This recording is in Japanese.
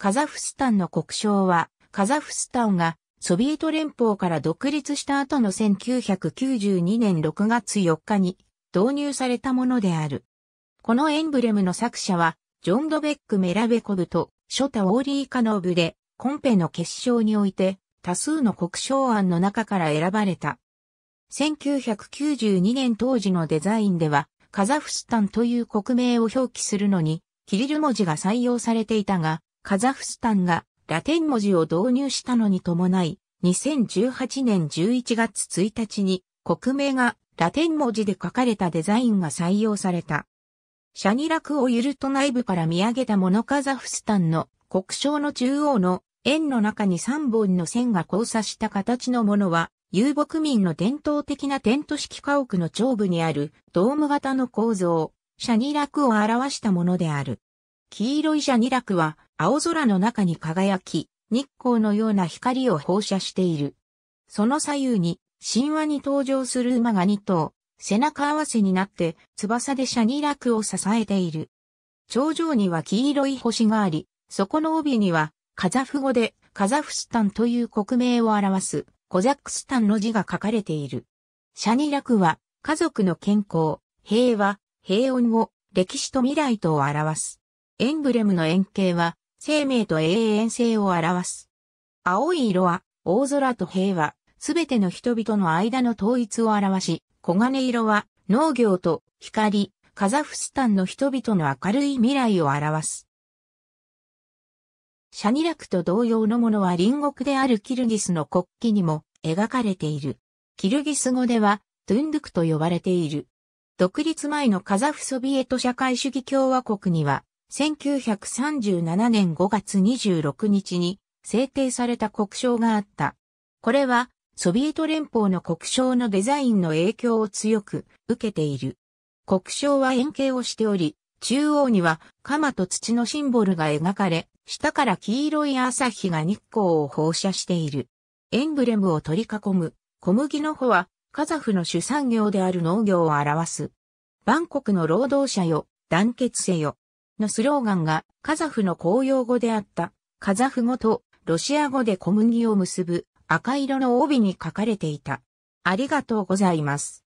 カザフスタンの国章は、カザフスタンがソビエト連邦から独立した後の1992年6月4日に導入されたものである。このエンブレムの作者は、ジョン・ドベック・メラベコブと、ショタ・オーリー・カノブで、コンペの決勝において、多数の国章案の中から選ばれた。1992年当時のデザインでは、カザフスタンという国名を表記するのに、キリル文字が採用されていたが、カザフスタンがラテン文字を導入したのに伴い、2018年11月1日に国名がラテン文字で書かれたデザインが採用された。シャニラクをゆると内部から見上げたモノカザフスタンの国章の中央の円の中に3本の線が交差した形のものは、遊牧民の伝統的なテント式家屋の頂部にあるドーム型の構造、シャニラクを表したものである。黄色いシャニラクは青空の中に輝き、日光のような光を放射している。その左右に、神話に登場する馬が2頭、背中合わせになって翼でシャニラクを支えている。頂上には黄色い星があり、そこの帯には、カザフ語でカザフスタンという国名を表す、コザックスタンの字が書かれている。シャニラクは、家族の健康、平和、平穏を、歴史と未来とを表す。エンブレムの円形は、生命と永遠性を表す。青い色は、大空と平和、すべての人々の間の統一を表し、黄金色は、農業と光、カザフスタンの人々の明るい未来を表す。シャニラクと同様のものは隣国であるキルギスの国旗にも描かれている。キルギス語ではトゥンドゥクと呼ばれている。独立前のカザフソビエト社会主義共和国には1937年5月26日に制定された国章があった。これはソビエト連邦の国章のデザインの影響を強く受けている。国章は円形をしており、中央には鎌と土のシンボルが描かれ、下から黄色い朝日が日光を放射している。エンブレムを取り囲む小麦の穂はカザフの主産業である農業を表す。バンコクの労働者よ、団結せよ。のスローガンがカザフの公用語であったカザフ語とロシア語で小麦を結ぶ赤色の帯に書かれていた。ありがとうございます。